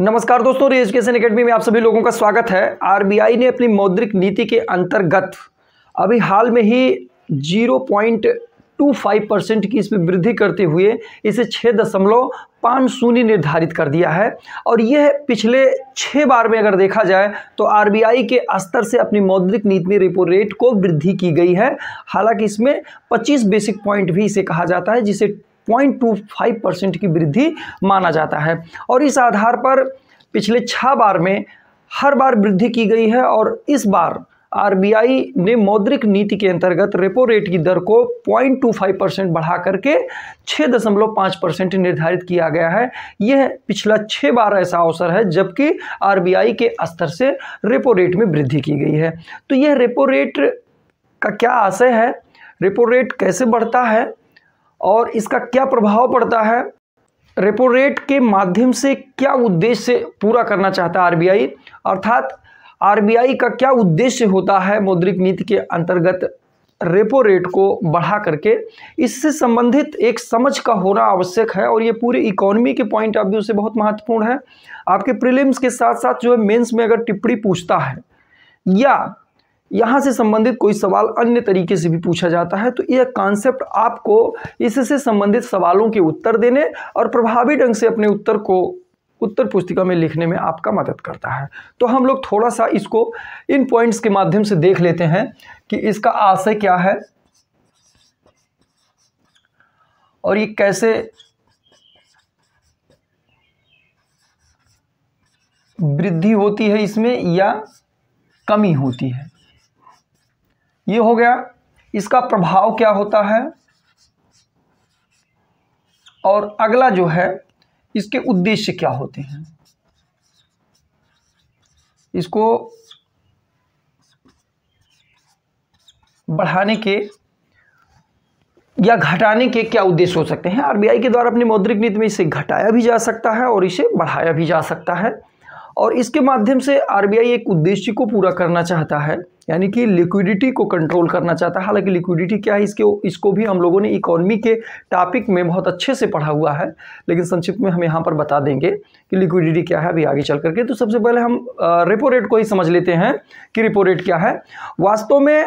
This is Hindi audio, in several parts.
नमस्कार दोस्तों री एजुकेशन अकेडमी में आप सभी लोगों का स्वागत है आरबीआई ने अपनी मौद्रिक नीति के अंतर्गत अभी हाल में ही 0.25 परसेंट की इसमें वृद्धि करते हुए इसे छः दशमलव पाँच शून्य निर्धारित कर दिया है और यह पिछले छः बार में अगर देखा जाए तो आरबीआई के स्तर से अपनी मौद्रिक नीति में रेपो रेट को वृद्धि की गई है हालांकि इसमें 25 बेसिक पॉइंट भी इसे कहा जाता है जिसे 0.25 परसेंट की वृद्धि माना जाता है और इस आधार पर पिछले छः बार में हर बार वृद्धि की गई है और इस बार आरबीआई ने मौद्रिक नीति के अंतर्गत रेपो रेट की दर को 0.25 परसेंट बढ़ा करके 6.5 परसेंट निर्धारित किया गया है यह पिछला छः बार ऐसा अवसर है जबकि आरबीआई के स्तर से रेपो रेट में वृद्धि की गई है तो यह रेपो रेट का क्या आशय है रेपो रेट कैसे बढ़ता है और इसका क्या प्रभाव पड़ता है रेपो रेट के माध्यम से क्या उद्देश्य पूरा करना चाहता है आरबीआई अर्थात आरबीआई का क्या उद्देश्य होता है मौद्रिक नीति के अंतर्गत रेपो रेट को बढ़ा करके इससे संबंधित एक समझ का होना आवश्यक है और ये पूरी इकोनॉमी के पॉइंट ऑफ व्यू से बहुत महत्वपूर्ण है आपके प्रीलिम्स के साथ साथ जो है मेंस में अगर टिप्पणी पूछता है या यहाँ से संबंधित कोई सवाल अन्य तरीके से भी पूछा जाता है तो यह कॉन्सेप्ट आपको इससे संबंधित सवालों के उत्तर देने और प्रभावी ढंग से अपने उत्तर को उत्तर पुस्तिका में लिखने में आपका मदद करता है तो हम लोग थोड़ा सा इसको इन पॉइंट्स के माध्यम से देख लेते हैं कि इसका आशय क्या है और ये कैसे वृद्धि होती है इसमें या कमी होती है ये हो गया इसका प्रभाव क्या होता है और अगला जो है इसके उद्देश्य क्या होते हैं इसको बढ़ाने के या घटाने के क्या उद्देश्य हो सकते हैं आरबीआई के द्वारा अपनी मौद्रिक नीति में इसे घटाया भी जा सकता है और इसे बढ़ाया भी जा सकता है और इसके माध्यम से आरबीआई एक उद्देश्य को पूरा करना चाहता है यानी कि लिक्विडिटी को कंट्रोल करना चाहता है हालांकि लिक्विडिटी क्या है इसके इसको भी हम लोगों ने इकोनॉमी के टॉपिक में बहुत अच्छे से पढ़ा हुआ है लेकिन संक्षिप्त में हम यहाँ पर बता देंगे कि लिक्विडिटी क्या है अभी आगे चल करके तो सबसे पहले हम रेपो रेट को ही समझ लेते हैं कि रेपो रेट क्या है वास्तव में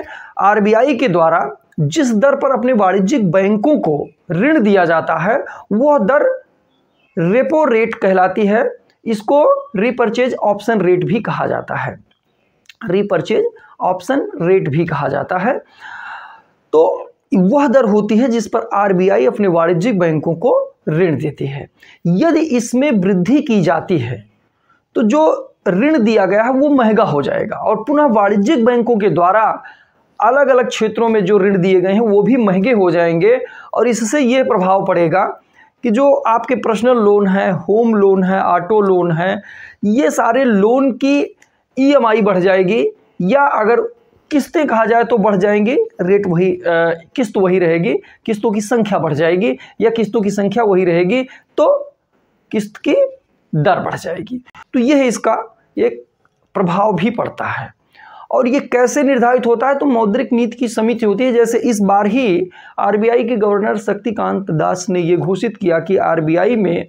आर के द्वारा जिस दर पर अपने वाणिज्यिक बैंकों को ऋण दिया जाता है वह दर रेपो रेट कहलाती है इसको रिपर्चेज ऑप्शन रेट भी कहा जाता है रीपरचेज ऑप्शन रेट भी कहा जाता है तो वह दर होती है जिस पर आरबीआई अपने वाणिज्यिक बैंकों को ऋण देती है यदि इसमें वृद्धि की जाती है तो जो ऋण दिया गया है वो महंगा हो जाएगा और पुनः वाणिज्यिक बैंकों के द्वारा अलग अलग क्षेत्रों में जो ऋण दिए गए हैं वो भी महंगे हो जाएंगे और इससे ये प्रभाव पड़ेगा कि जो आपके पर्सनल लोन है होम लोन है ऑटो लोन है ये सारे लोन की ईएमआई e बढ़ जाएगी या अगर किस्तें कहा जाए तो बढ़ जाएंगी रेट वही किस्त वही रहेगी किस्तों की संख्या बढ़ जाएगी या किस्तों की संख्या वही रहेगी तो किस्त की दर बढ़ जाएगी तो यह इसका एक प्रभाव भी पड़ता है और ये कैसे निर्धारित होता है तो मौद्रिक नीति की समिति होती है जैसे इस बार ही आरबीआई के गवर्नर शक्तिकांत दास ने ये घोषित किया कि आरबीआई में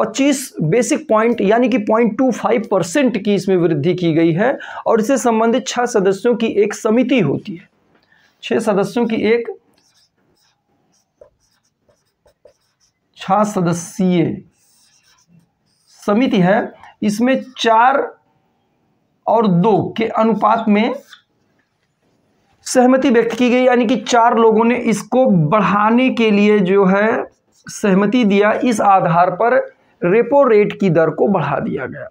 25 बेसिक पॉइंट यानी कि 0.25 परसेंट की इसमें वृद्धि की गई है और इससे संबंधित छह सदस्यों की एक समिति होती है छह सदस्यों की एक छह सदस्यीय समिति है इसमें चार और दो के अनुपात में सहमति व्यक्त की गई यानी कि चार लोगों ने इसको बढ़ाने के लिए जो है सहमति दिया इस आधार पर रेपो रेट की दर को बढ़ा दिया गया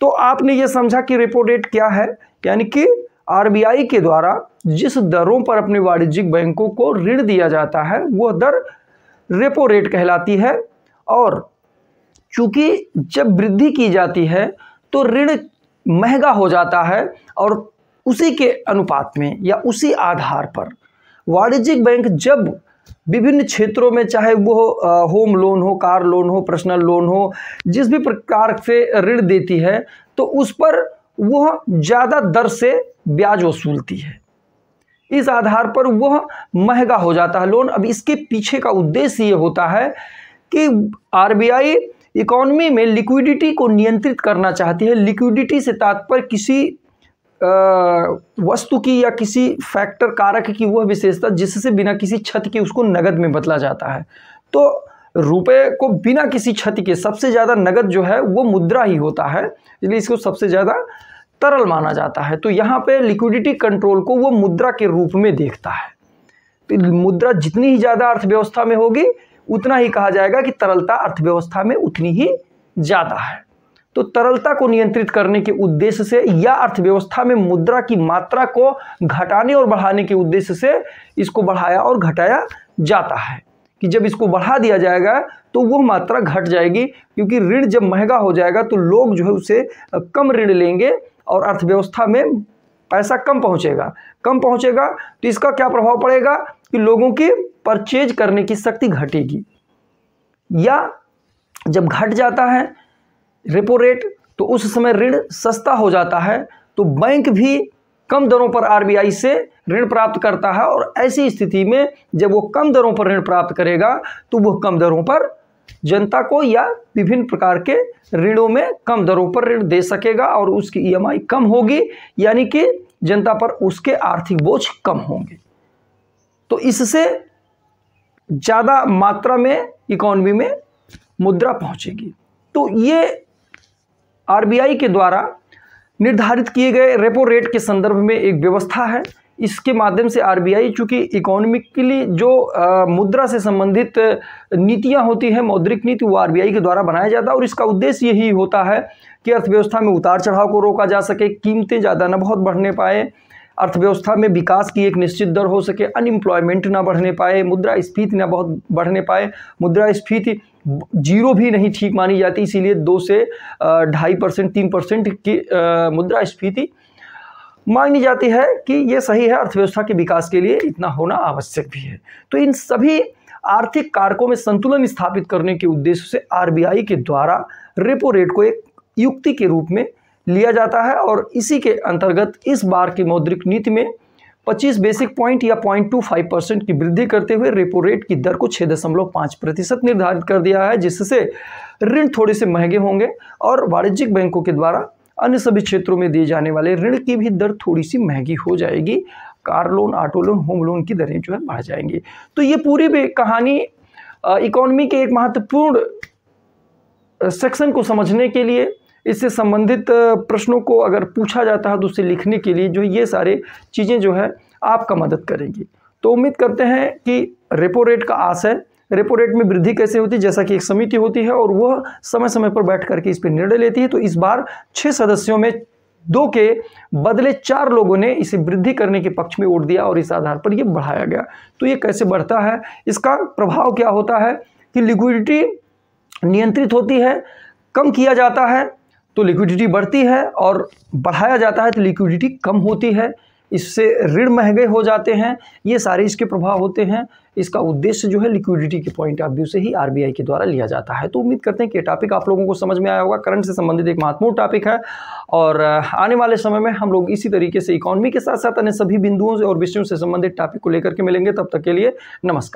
तो आपने ये समझा कि रेपो रेट क्या है यानी कि आरबीआई के द्वारा जिस दरों पर अपने वाणिज्यिक बैंकों को ऋण दिया जाता है वह दर रेपो रेट कहलाती है और चूंकि जब वृद्धि की जाती है तो ऋण महंगा हो जाता है और उसी के अनुपात में या उसी आधार पर वाणिज्यिक बैंक जब विभिन्न क्षेत्रों में चाहे वो होम लोन हो कार लोन हो पर्सनल लोन हो जिस भी प्रकार से ऋण देती है तो उस पर वह ज़्यादा दर से ब्याज वसूलती है इस आधार पर वह महंगा हो जाता है लोन अब इसके पीछे का उद्देश्य ये होता है कि आरबीआई इकोनॉमी में लिक्विडिटी को नियंत्रित करना चाहती है लिक्विडिटी से तात्पर्य किसी वस्तु की या किसी फैक्टर कारक की वह विशेषता जिससे बिना किसी क्षति के उसको नगद में बदला जाता है तो रुपए को बिना किसी क्षति के सबसे ज़्यादा नगद जो है वो मुद्रा ही होता है इसलिए इसको सबसे ज़्यादा तरल माना जाता है तो यहाँ पे लिक्विडिटी कंट्रोल को वो मुद्रा के रूप में देखता है तो मुद्रा जितनी ही ज़्यादा अर्थव्यवस्था में होगी उतना ही कहा जाएगा कि तरलता अर्थव्यवस्था में उतनी ही ज़्यादा है तो तरलता को नियंत्रित करने के उद्देश्य से या अर्थव्यवस्था में मुद्रा की मात्रा को घटाने और बढ़ाने के उद्देश्य से इसको बढ़ाया और घटाया जाता है कि जब इसको बढ़ा दिया जाएगा तो वह मात्रा घट जाएगी क्योंकि ऋण जब महंगा हो जाएगा तो लोग जो है उसे कम ऋण लेंगे और अर्थव्यवस्था में पैसा कम पहुंचेगा कम पहुंचेगा तो इसका क्या प्रभाव पड़ेगा कि लोगों की परचेज करने की शक्ति घटेगी या जब घट जाता है रेपो रेट तो उस समय ऋण सस्ता हो जाता है तो बैंक भी कम दरों पर आरबीआई से ऋण प्राप्त करता है और ऐसी स्थिति में जब वो कम दरों पर ऋण प्राप्त करेगा तो वह कम दरों पर जनता को या विभिन्न प्रकार के ऋणों में कम दरों पर ऋण दे सकेगा और उसकी ईएमआई e कम होगी यानी कि जनता पर उसके आर्थिक बोझ कम होंगे तो इससे ज़्यादा मात्रा में इकोनॉमी में मुद्रा पहुँचेगी तो ये आरबीआई के द्वारा निर्धारित किए गए रेपो रेट के संदर्भ में एक व्यवस्था है इसके माध्यम से आरबीआई चूंकि इकोनॉमिकली जो आ, मुद्रा से संबंधित नीतियां होती हैं मौद्रिक नीति वो आरबीआई के द्वारा बनाया जाता है और इसका उद्देश्य यही होता है कि अर्थव्यवस्था में उतार चढ़ाव को रोका जा सके कीमतें ज़्यादा ना बहुत बढ़ने पाए अर्थव्यवस्था में विकास की एक निश्चित दर हो सके अनएम्प्लॉयमेंट ना बढ़ने पाए मुद्रा स्फीति ना बहुत बढ़ने पाए मुद्रा स्फीति जीरो भी नहीं ठीक मानी जाती इसीलिए दो से ढाई परसेंट तीन परसेंट की मुद्रा स्फीति मांगनी जाती है कि ये सही है अर्थव्यवस्था के विकास के लिए इतना होना आवश्यक भी है तो इन सभी आर्थिक कारकों में संतुलन स्थापित करने के उद्देश्य से आरबीआई के द्वारा रेपो रेट को एक युक्ति के रूप में लिया जाता है और इसी के अंतर्गत इस बार की मौद्रिक नीति में 25 बेसिक पॉइंट या 0.25 परसेंट की वृद्धि करते हुए रेपो रेट की दर को छः दशमलव पाँच प्रतिशत निर्धारित कर दिया है जिससे ऋण थोड़े से महंगे होंगे और वाणिज्यिक बैंकों के द्वारा अन्य सभी क्षेत्रों में दिए जाने वाले ऋण की भी दर थोड़ी सी महंगी हो जाएगी car loan auto loan home loan की दरें जो है बढ़ जाएंगी तो ये पूरी भी कहानी इकोनॉमी के एक महत्वपूर्ण सेक्शन को समझने के लिए इससे संबंधित प्रश्नों को अगर पूछा जाता है तो उसे लिखने के लिए जो ये सारे चीज़ें जो है आपका मदद करेंगी तो उम्मीद करते हैं कि रेपो रेट का आशय रेपो रेट में वृद्धि कैसे होती है जैसा कि एक समिति होती है और वह समय समय पर बैठ करके इस पर निर्णय लेती है तो इस बार छः सदस्यों में दो के बदले चार लोगों ने इसे वृद्धि करने के पक्ष में वोट दिया और इस आधार पर यह बढ़ाया गया तो ये कैसे बढ़ता है इसका प्रभाव क्या होता है कि लिक्विडिटी नियंत्रित होती है कम किया जाता है तो लिक्विडिटी बढ़ती है और बढ़ाया जाता है तो लिक्विडिटी कम होती है इससे ऋण महंगे हो जाते हैं ये सारे इसके प्रभाव होते हैं इसका उद्देश्य जो है लिक्विडिटी के पॉइंट ऑफ व्यू से ही आरबीआई के द्वारा लिया जाता है तो उम्मीद करते हैं कि ये टॉपिक आप लोगों को समझ में आया होगा करंट से संबंधित एक महत्वपूर्ण टॉपिक है और आने वाले समय में हम लोग इसी तरीके से इकोनॉमी के साथ साथ अन्य सभी बिंदुओं से और विषयों से संबंधित टॉपिक को लेकर के मिलेंगे तब तक के लिए नमस्कार